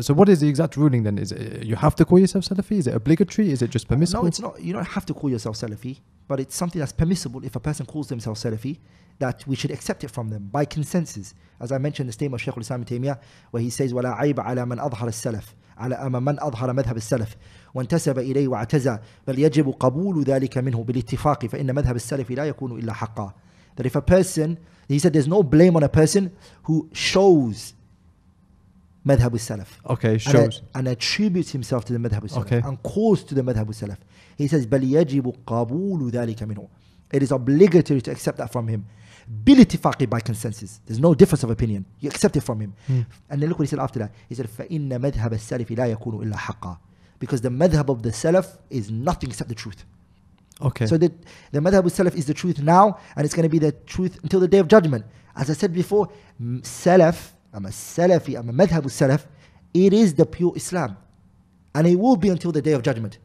So what is the exact ruling then? Is it, you have to call yourself Salafi? Is it obligatory? Is it just permissible? No, it's not. You don't have to call yourself Salafi, but it's something that's permissible if a person calls themselves Salafi, that we should accept it from them by consensus. As I mentioned, the statement of Shaykh al-Islam Taymiyyah, where he says, وَلَا عَيْبَ عَلَى مَنْ أَظْهَرَ السَّلَفِ على أما من أظهر مذهب السلف وانتسب إليه واعتزى بل يجب قبول ذلك منه بالاتفاق فإن مذهب السلف لا يكون إلا حقا that if a person he said there's no blame on a person who shows madhab salaf Okay, shows. And, and, attributes himself to the madhab salaf okay. and calls to the madhab salaf He says, بَلْ yajibu قَبُولُ ذَلِكَ مِنْهُ It is obligatory to accept that from him. بِالِتِفَاقِ by consensus. There's no difference of opinion. You accept it from him. Hmm. And then look what he said after that. He said, فَإِنَّ مَذْهَبَ salaf لَا yakunu illa حَقًّا Because the madhab of the salaf is nothing except the truth. Okay. So the, the madhab salaf is the truth now, and it's going to be the truth until the day of judgment. As I said before, salaf I'm a Salafi. أما السلفي أما مذهب Salaf. it is the pure Islam and it will be until the day of judgment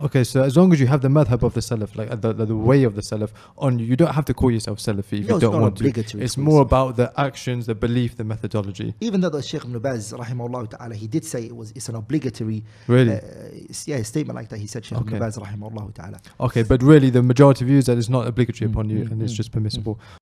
Okay, so as long as you have the madhab of the Salaf, like the, the, the way of the Salaf, on you don't have to call yourself Salafi if no, you don't want to. It's more about the actions, the belief, the methodology. Even though the Sheikh Ibn Baz, rahimahullah ta'ala, he did say it was it's an obligatory really? Uh, yeah, statement like that. He said, Sheikh okay. Ibn Baz, rahimahullah ta'ala. Okay, but really the majority views that it's not obligatory mm -hmm. upon you mm -hmm. and it's mm, just mm, mm. permissible. Mm -hmm.